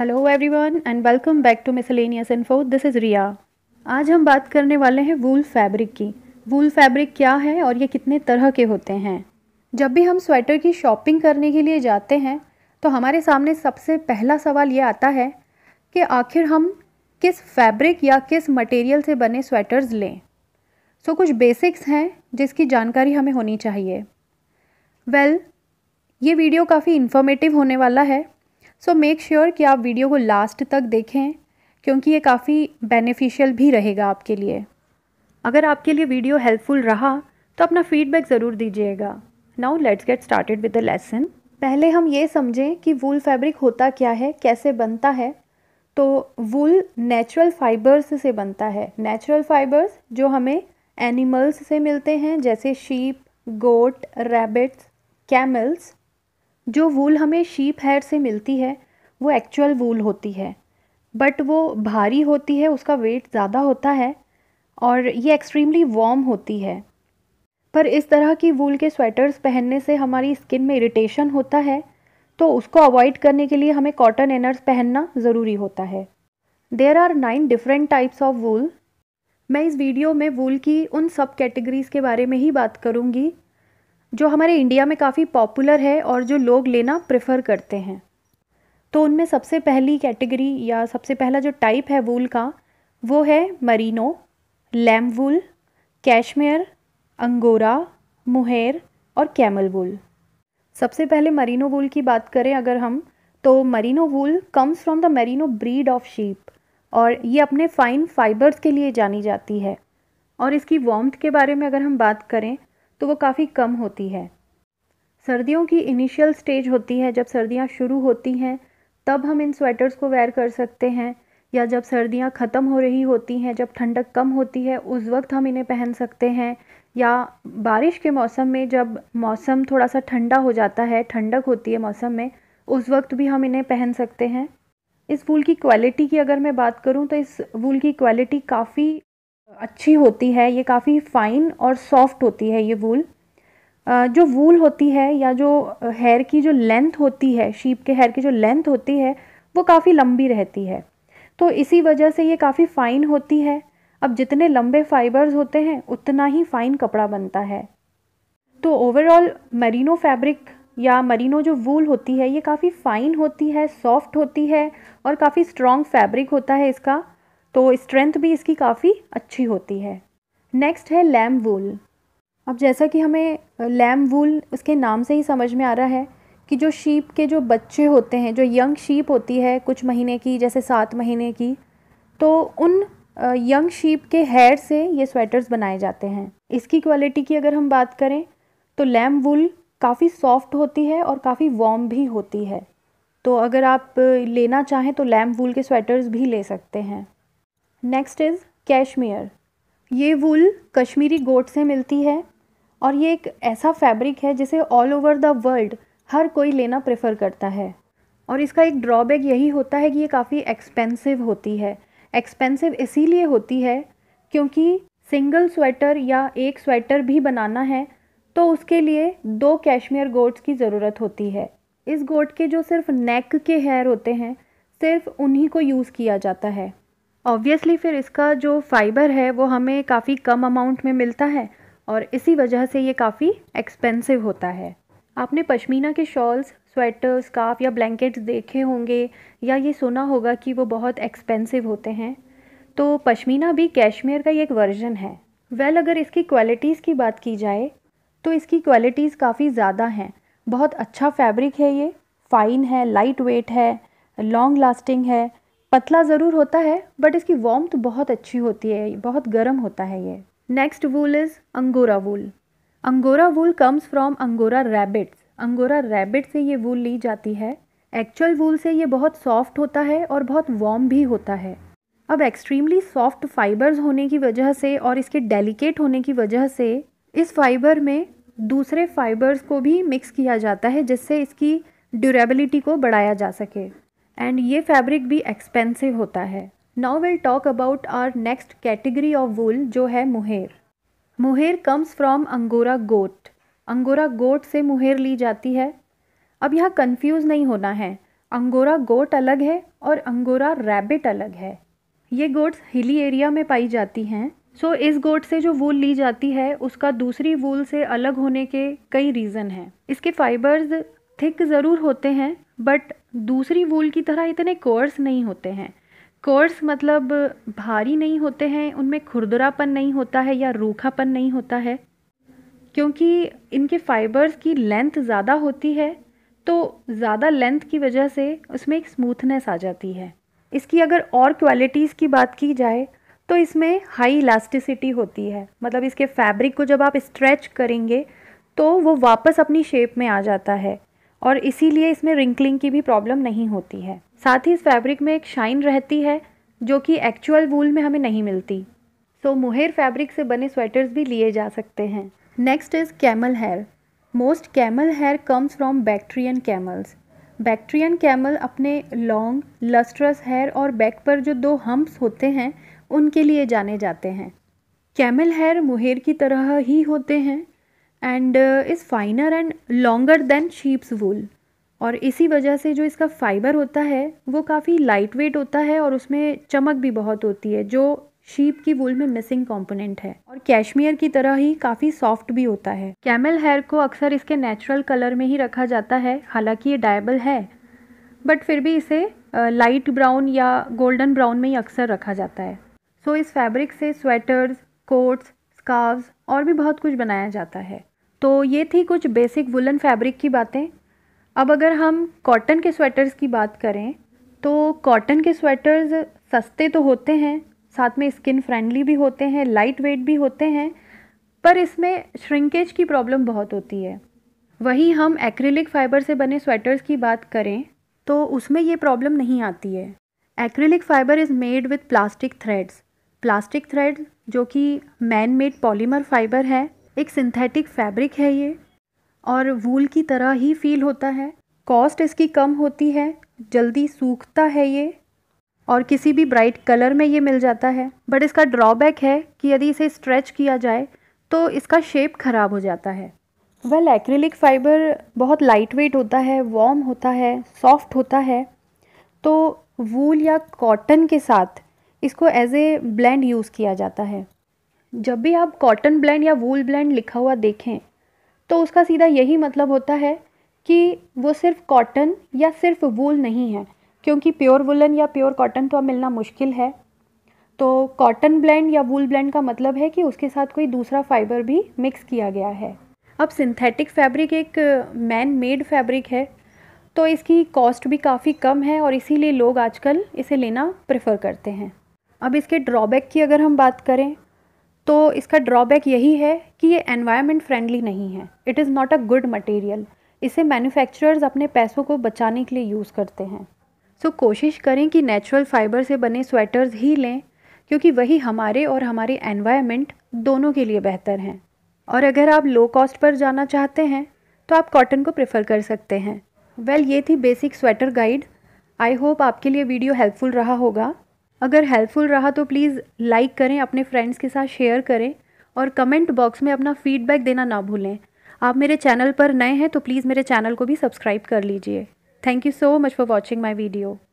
hello everyone and welcome back to miscellaneous info this is Riya आज हम बात करने वाले हैं वूल फैब्रिक की वूल फैब्रिक क्या है और ये कितने तरह के होते हैं जब भी हम स्वेटर की शॉपिंग करने के लिए जाते हैं तो हमारे सामने सबसे पहला सवाल ये आता है कि आखिर हम किस फैब्रिक या किस मटेरियल से बने स्वेटर्स लें सो so, कुछ बेसिक्स हैं जिसकी जानकारी हमें होनी चाहिए वेल well, ये वीडियो काफ़ी इन्फॉर्मेटिव होने वाला है सो मेक श्योर कि आप वीडियो को लास्ट तक देखें क्योंकि ये काफ़ी बेनिफिशियल भी रहेगा आपके लिए अगर आपके लिए वीडियो हेल्पफुल रहा तो अपना फीडबैक ज़रूर दीजिएगा now let's get started with the lesson पहले हम ये समझें कि वूल फैब्रिक होता क्या है कैसे बनता है तो वूल नेचुरल फाइबर्स से बनता है नेचुरल फाइबर्स जो हमें एनिमल्स से मिलते हैं जैसे शीप गोट रैबिट्स कैमल्स जो वूल हमें शीप हेयर से मिलती है वो एक्चुअल वूल होती है बट वो भारी होती है उसका वेट ज़्यादा होता है और ये एक्सट्रीमली वार्म होती है पर इस तरह की वूल के स्वेटर्स पहनने से हमारी स्किन में इरिटेशन होता है तो उसको अवॉइड करने के लिए हमें कॉटन एनर्स पहनना ज़रूरी होता है there are nine different types of wool मैं इस वीडियो में वूल की उन सब कैटेगरीज़ के बारे में ही बात करूँगी जो हमारे इंडिया में काफ़ी पॉपुलर है और जो लोग लेना प्रेफर करते हैं तो उनमें सबसे पहली कैटेगरी या सबसे पहला जो टाइप है वूल का वो है merino lamb wool cashmere angora mohair और कैमल वूल सबसे पहले मरीनो वूल की बात करें अगर हम तो merino wool comes from the merino breed of sheep और ये अपने फ़ाइन फाइबर्स के लिए जानी जाती है और इसकी वॉम्थ के बारे में अगर हम बात करें तो वो काफ़ी कम होती है सर्दियों की इनिशियल स्टेज होती है जब सर्दियाँ शुरू होती हैं तब हम इन स्वेटर्स को वेयर कर सकते हैं या जब सर्दियाँ ख़त्म हो रही होती हैं जब ठंडक कम होती है उस वक्त हम इन्हें पहन सकते हैं या बारिश के मौसम में जब मौसम थोड़ा सा ठंडा हो जाता है ठंडक होती है मौसम में उस वक्त भी हम इन्हें पहन सकते हैं इस वूल की क्वालिटी की अगर मैं बात करूं तो इस वूल की क्वालिटी काफ़ी अच्छी होती है ये काफ़ी फ़ाइन और सॉफ्ट होती है ये वूल जो वूल होती है या जो हेयर की जो लेंथ होती है शीप के हेयर की जो लेंथ होती है वो काफ़ी लंबी रहती है तो इसी वजह से ये काफ़ी फ़ाइन होती है अब जितने लंबे फाइबर्स होते हैं उतना ही फ़ाइन कपड़ा बनता है तो ओवरऑल मरीनो फैब्रिक या मरीनो जो वूल होती है ये काफ़ी फ़ाइन होती है सॉफ्ट होती है और काफ़ी स्ट्रॉन्ग फैब्रिक होता है इसका तो स्ट्रेंथ भी इसकी काफ़ी अच्छी होती है नेक्स्ट है लैम वूल अब जैसा कि हमें लैम वूल उसके नाम से ही समझ में आ रहा है कि जो शीप के जो बच्चे होते हैं जो यंग शीप होती है कुछ महीने की जैसे सात महीने की तो उन यंग शीप के हेयर से ये स्वेटर्स बनाए जाते हैं इसकी क्वालिटी की अगर हम बात करें तो लैम वूल काफ़ी सॉफ्ट होती है और काफ़ी वॉम भी होती है तो अगर आप लेना चाहें तो लैम वूल के स्वेटर्स भी ले सकते हैं नेक्स्ट इज़ कैशमियर ये वूल कश्मीरी गोट से मिलती है और ये एक ऐसा फैब्रिक है जिसे ऑल ओवर द वर्ल्ड हर कोई लेना प्रेफर करता है और इसका एक ड्रॉबैक यही होता है कि ये काफ़ी एक्सपेंसिव होती है एक्सपेंसिव इसीलिए होती है क्योंकि सिंगल स्वेटर या एक स्वेटर भी बनाना है तो उसके लिए दो कैशमियर गोट्स की ज़रूरत होती है इस गोट के जो सिर्फ नेक के हेयर होते हैं सिर्फ उन्हीं को यूज़ किया जाता है ऑब्वियसली फिर इसका जो फ़ाइबर है वो हमें काफ़ी कम अमाउंट में मिलता है और इसी वजह से ये काफ़ी एक्सपेंसिव होता है आपने पश्मीना के शॉल्स स्वेटर स्काफ या ब्लैंकेट्स देखे होंगे या ये सुना होगा कि वो बहुत एक्सपेंसिव होते हैं तो पश्मीना भी कैश्मीर का ही एक वर्जन है वेल well, अगर इसकी क्वालिटीज़ की बात की जाए तो इसकी क्वालिटीज़ काफ़ी ज़्यादा हैं बहुत अच्छा फैब्रिक है ये फ़ाइन है लाइट वेट है लॉन्ग लास्टिंग है पतला ज़रूर होता है बट इसकी वॉम्थ बहुत अच्छी होती है बहुत गर्म होता है ये next wool is angora wool angora wool comes from angora rabbits angora rabbit से ये वूल ली जाती है एक्चुअल वूल से ये बहुत सॉफ्ट होता है और बहुत वॉम भी होता है अब एक्सट्रीमली सॉफ्ट फाइबर्स होने की वजह से और इसके डेलिकेट होने की वजह से इस फाइबर में दूसरे फाइबर्स को भी मिक्स किया जाता है जिससे इसकी ड्यूरेबिलिटी को बढ़ाया जा सके एंड ये फैब्रिक भी एक्सपेंसिव होता है now will talk about our next category of wool जो है mohair mohair comes from angora goat angora goat से मुहेर ली जाती है अब यहाँ कन्फ्यूज नहीं होना है अंगोरा गोट अलग है और अंगोरा रैबिट अलग है ये गोट्स हिली एरिया में पाई जाती हैं सो so, इस गोट से जो वूल ली जाती है उसका दूसरी वूल से अलग होने के कई रीज़न हैं इसके फाइबर्स थिक ज़रूर होते हैं बट दूसरी वूल की तरह इतने कोर्स नहीं होते हैं कोर्स मतलब भारी नहीं होते हैं उनमें खुरदरापन नहीं होता है या रूखापन नहीं होता है क्योंकि इनके फाइबर्स की लेंथ ज़्यादा होती है तो ज़्यादा लेंथ की वजह से उसमें एक स्मूथनेस आ जाती है इसकी अगर और क्वालिटीज़ की बात की जाए तो इसमें हाई इलास्टिसिटी होती है मतलब इसके फैब्रिक को जब आप स्ट्रेच करेंगे तो वो वापस अपनी शेप में आ जाता है और इसीलिए इसमें रिंकलिंग की भी प्रॉब्लम नहीं होती है साथ ही इस फैब्रिक में एक शाइन रहती है जो कि एक्चुअल वूल में हमें नहीं मिलती सो so, मुहेर फैब्रिक से बने स्वेटर्स भी लिए जा सकते हैं next is camel hair most camel hair comes from Bactrian camels Bactrian camel अपने लॉन्ग लस्ट्रस हेयर और बैक पर जो दो हम्प्स होते हैं उनके लिए जाने जाते हैं कैमल हेयर मुहेर की तरह ही होते हैं and is finer and longer than sheep's wool और इसी वजह से जो इसका फाइबर होता है वो काफ़ी लाइट वेट होता है और उसमें चमक भी बहुत होती है जो शीप की वूल में मिसिंग कंपोनेंट है और कैशमियर की तरह ही काफ़ी सॉफ्ट भी होता है कैमल हेयर को अक्सर इसके नेचुरल कलर में ही रखा जाता है हालांकि ये डायबल है बट फिर भी इसे लाइट uh, ब्राउन या गोल्डन ब्राउन में ही अक्सर रखा जाता है सो so, इस फैब्रिक से स्वेटर्स कोट्स स्कार्व्स और भी बहुत कुछ बनाया जाता है तो ये थी कुछ बेसिक वुलन फैब्रिक की बातें अब अगर हम कॉटन के स्वेटर्स की बात करें तो कॉटन के स्वेटर्स सस्ते तो होते हैं साथ में स्किन फ्रेंडली भी होते हैं लाइट वेट भी होते हैं पर इसमें श्रिंकेज की प्रॉब्लम बहुत होती है वहीं हम एक्रिलिक फ़ाइबर से बने स्वेटर्स की बात करें तो उसमें ये प्रॉब्लम नहीं आती है acrylic fibre is made with plastic threads plastic thread जो कि मैन मेड पॉलीमर फाइबर है एक सिंथेटिक फैब्रिक है ये और वूल की तरह ही फील होता है कॉस्ट इसकी कम होती है जल्दी सूखता है ये और किसी भी ब्राइट कलर में ये मिल जाता है बट इसका ड्रॉबैक है कि यदि इसे स्ट्रेच किया जाए तो इसका शेप ख़राब हो जाता है वेल एक्रिलिक फ़ाइबर बहुत लाइट वेट होता है वॉम होता है सॉफ्ट होता है तो वूल या कॉटन के साथ इसको एज ए ब्लेंड यूज़ किया जाता है जब भी आप कॉटन ब्लैंड या वूल ब्लैंड लिखा हुआ देखें तो उसका सीधा यही मतलब होता है कि वो सिर्फ कॉटन या सिर्फ वूल नहीं है क्योंकि प्योर वुलन या प्योर कॉटन तो अब मिलना मुश्किल है तो कॉटन ब्लैंड या वूल ब्लैंड का मतलब है कि उसके साथ कोई दूसरा फाइबर भी मिक्स किया गया है अब सिंथेटिक फैब्रिक एक मैन मेड फैब्रिक है तो इसकी कॉस्ट भी काफ़ी कम है और इसीलिए लोग आजकल इसे लेना प्रेफर करते हैं अब इसके ड्रॉबैक की अगर हम बात करें तो इसका ड्रॉबैक यही है कि ये एनवायरनमेंट फ्रेंडली नहीं है it is not a good material इसे मैन्युफैक्चरर्स अपने पैसों को बचाने के लिए यूज़ करते हैं सो so, कोशिश करें कि नेचुरल फाइबर से बने स्वेटर्स ही लें क्योंकि वही हमारे और हमारे एनवायरनमेंट दोनों के लिए बेहतर हैं और अगर आप लो कॉस्ट पर जाना चाहते हैं तो आप कॉटन को प्रेफर कर सकते हैं वेल well, ये थी basic sweater guide I hope आपके लिए वीडियो हेल्पफुल रहा होगा अगर हेल्पफुल रहा तो प्लीज़ लाइक करें अपने फ्रेंड्स के साथ शेयर करें और कमेंट बॉक्स में अपना फीडबैक देना ना भूलें आप मेरे चैनल पर नए हैं तो प्लीज़ मेरे चैनल को भी सब्सक्राइब कर लीजिए thank you so much for watching my video